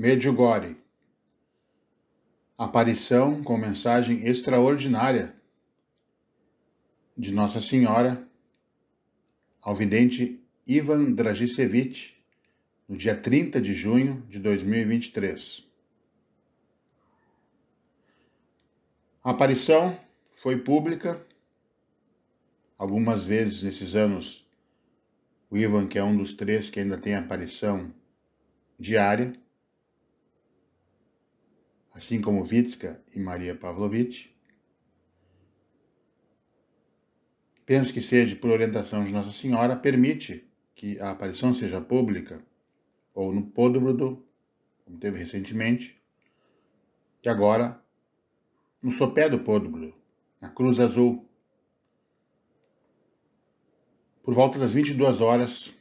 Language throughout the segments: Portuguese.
Medjugorje. Aparição com mensagem extraordinária de Nossa Senhora ao vidente Ivan Dragicevic no dia 30 de junho de 2023. A aparição foi pública. Algumas vezes nesses anos, o Ivan, que é um dos três que ainda tem aparição diária, assim como Vitska e Maria Pavlovich. Penso que seja por orientação de Nossa Senhora, permite que a aparição seja pública, ou no Podobrodo, como teve recentemente, e agora no sopé do Podobrodo, na Cruz Azul. Por volta das 22 horas,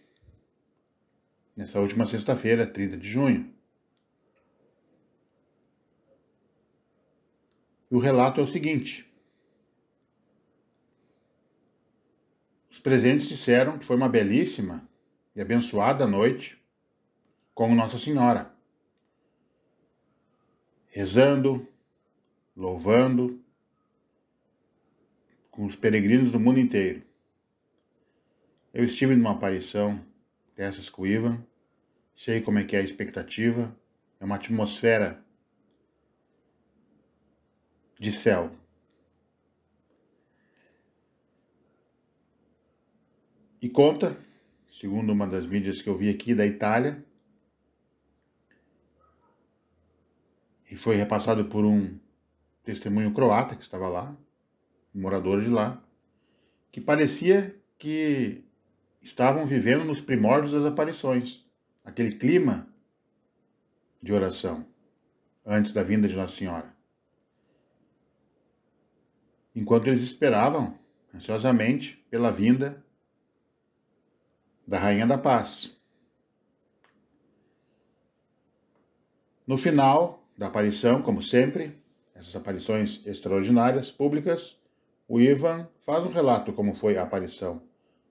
nessa última sexta-feira, 30 de junho, O relato é o seguinte: os presentes disseram que foi uma belíssima e abençoada noite com Nossa Senhora, rezando, louvando, com os peregrinos do mundo inteiro. Eu estive numa aparição dessas com o Ivan, sei como é que é a expectativa, é uma atmosfera de céu. E conta, segundo uma das mídias que eu vi aqui da Itália, e foi repassado por um testemunho croata que estava lá, um morador de lá, que parecia que estavam vivendo nos primórdios das aparições, aquele clima de oração antes da vinda de Nossa Senhora enquanto eles esperavam ansiosamente pela vinda da Rainha da Paz. No final da aparição, como sempre, essas aparições extraordinárias, públicas, o Ivan faz um relato como foi a aparição,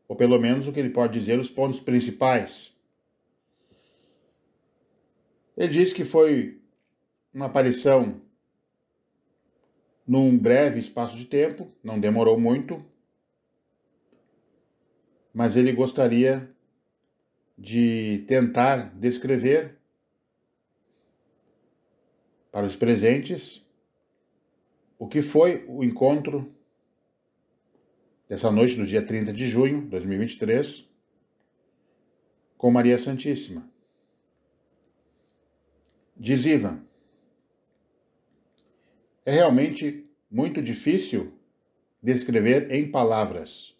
ou pelo menos o que ele pode dizer os pontos principais. Ele diz que foi uma aparição num breve espaço de tempo, não demorou muito, mas ele gostaria de tentar descrever para os presentes o que foi o encontro dessa noite do dia 30 de junho de 2023 com Maria Santíssima. Diz Ivan. É realmente muito difícil descrever em palavras.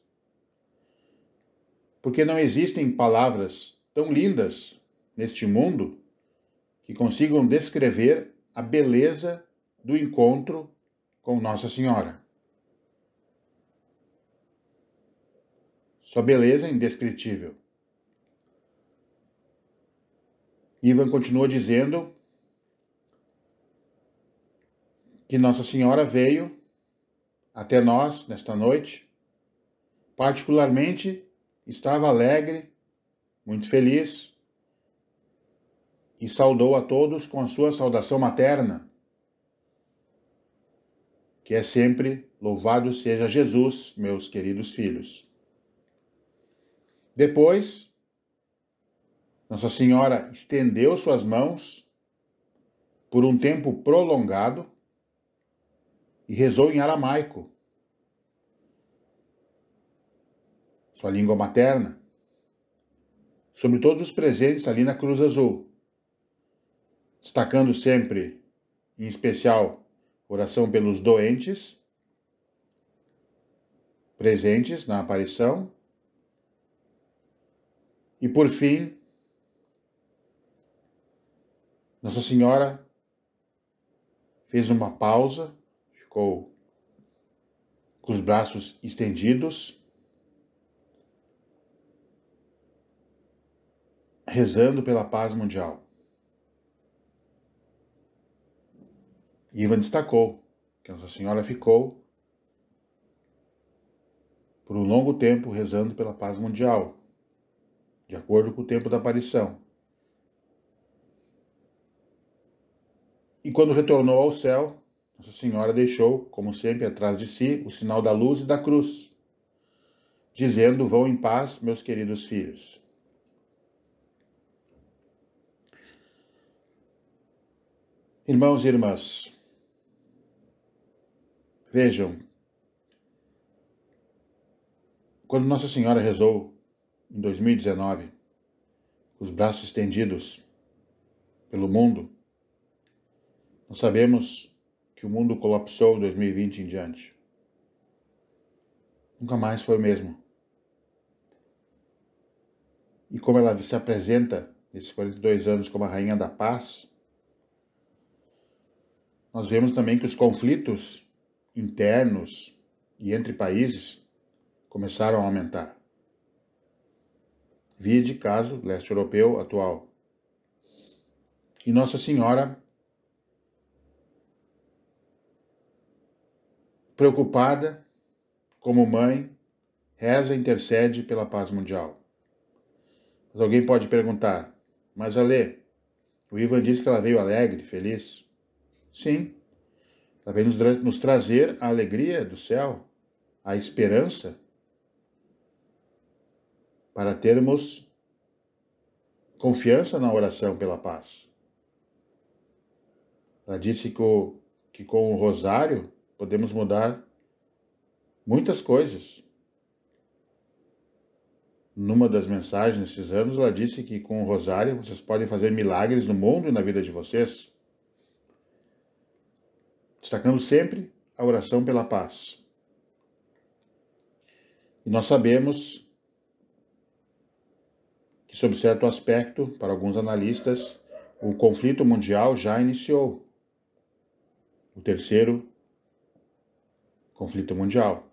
Porque não existem palavras tão lindas neste mundo que consigam descrever a beleza do encontro com Nossa Senhora. Sua beleza é indescritível. Ivan continua dizendo que Nossa Senhora veio até nós nesta noite. Particularmente, estava alegre, muito feliz e saudou a todos com a sua saudação materna, que é sempre louvado seja Jesus, meus queridos filhos. Depois, Nossa Senhora estendeu suas mãos por um tempo prolongado e rezou em aramaico, sua língua materna, sobre todos os presentes ali na Cruz Azul, destacando sempre, em especial, oração pelos doentes presentes na aparição. E por fim, Nossa Senhora fez uma pausa ficou com os braços estendidos, rezando pela paz mundial. Ivan destacou que Nossa Senhora ficou por um longo tempo rezando pela paz mundial, de acordo com o tempo da aparição. E quando retornou ao céu, nossa Senhora deixou, como sempre, atrás de si o sinal da luz e da cruz, dizendo: Vão em paz, meus queridos filhos. Irmãos e irmãs, vejam, quando Nossa Senhora rezou em 2019, os braços estendidos pelo mundo, nós sabemos que o mundo colapsou 2020 em diante. Nunca mais foi o mesmo. E como ela se apresenta nesses 42 anos como a rainha da paz, nós vemos também que os conflitos internos e entre países começaram a aumentar. Via de caso leste europeu atual. E Nossa Senhora Preocupada, como mãe, reza e intercede pela paz mundial. Mas alguém pode perguntar: Mas Alê, o Ivan disse que ela veio alegre, feliz? Sim, ela veio nos, nos trazer a alegria do céu, a esperança, para termos confiança na oração pela paz. Ela disse que, o, que com o rosário Podemos mudar muitas coisas. Numa das mensagens esses anos, ela disse que com o rosário vocês podem fazer milagres no mundo e na vida de vocês. Destacando sempre a oração pela paz. E nós sabemos que, sob certo aspecto, para alguns analistas, o conflito mundial já iniciou. O terceiro conflito mundial.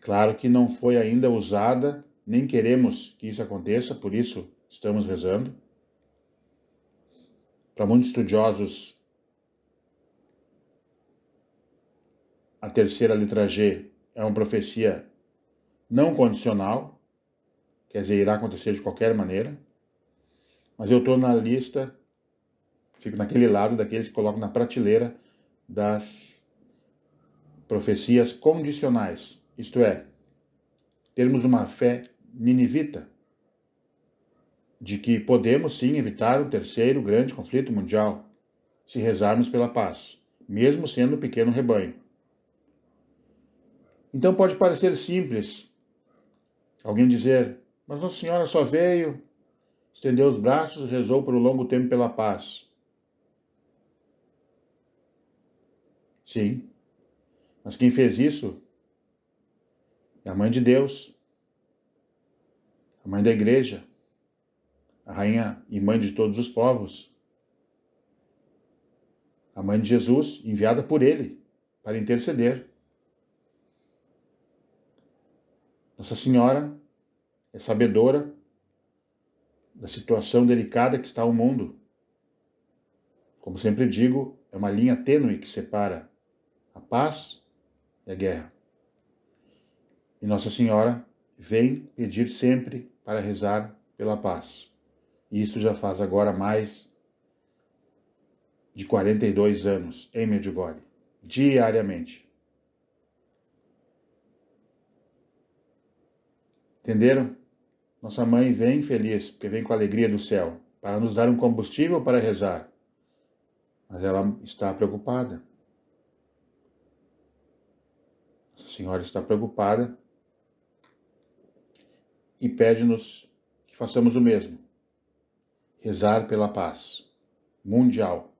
Claro que não foi ainda usada, nem queremos que isso aconteça, por isso estamos rezando. Para muitos estudiosos, a terceira letra G é uma profecia não condicional, quer dizer, irá acontecer de qualquer maneira, mas eu estou na lista, fico naquele lado daqueles que colocam na prateleira das profecias condicionais, isto é, termos uma fé ninivita, de que podemos sim evitar o terceiro grande conflito mundial, se rezarmos pela paz, mesmo sendo um pequeno rebanho. Então pode parecer simples alguém dizer, mas Nossa Senhora só veio, estendeu os braços e rezou por um longo tempo pela paz. Sim, mas quem fez isso é a mãe de Deus, a mãe da igreja, a rainha e mãe de todos os povos, a mãe de Jesus, enviada por ele para interceder. Nossa Senhora é sabedora da situação delicada que está o mundo. Como sempre digo, é uma linha tênue que separa a paz e a guerra. E Nossa Senhora vem pedir sempre para rezar pela paz. E isso já faz agora mais de 42 anos em Medjugorje, diariamente. Entenderam? Nossa mãe vem feliz, porque vem com a alegria do céu, para nos dar um combustível para rezar. Mas ela está preocupada. Senhora está preocupada e pede-nos que façamos o mesmo. Rezar pela paz mundial.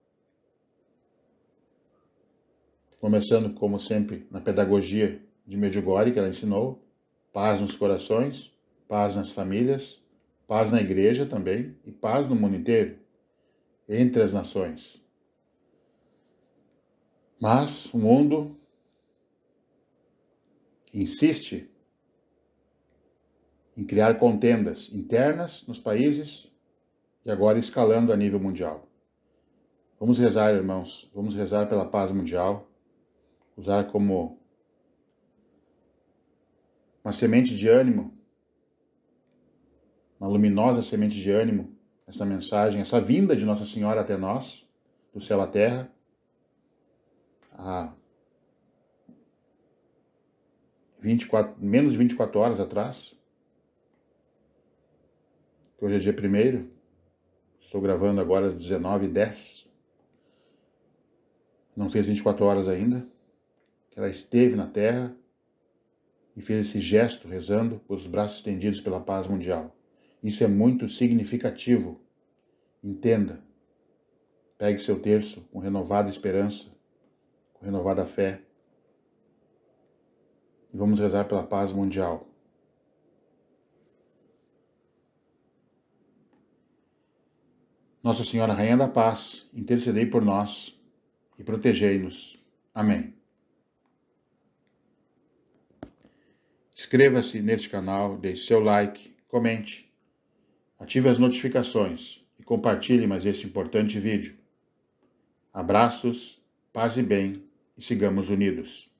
Começando, como sempre, na pedagogia de Medjugorje que ela ensinou, paz nos corações, paz nas famílias, paz na igreja também e paz no mundo inteiro, entre as nações. Mas o mundo insiste em criar contendas internas nos países e agora escalando a nível mundial. Vamos rezar, irmãos, vamos rezar pela paz mundial, usar como uma semente de ânimo, uma luminosa semente de ânimo, esta mensagem, essa vinda de Nossa Senhora até nós, do céu à terra, a 24, menos de 24 horas atrás. Hoje é dia 1 Estou gravando agora às 19h10. Não fez 24 horas ainda. que Ela esteve na Terra e fez esse gesto rezando com os braços estendidos pela paz mundial. Isso é muito significativo. Entenda. Pegue seu terço com renovada esperança, com renovada fé e vamos rezar pela paz mundial. Nossa Senhora Rainha da Paz, intercedei por nós e protegei-nos. Amém. Inscreva-se neste canal, deixe seu like, comente, ative as notificações e compartilhe mais este importante vídeo. Abraços, paz e bem e sigamos unidos.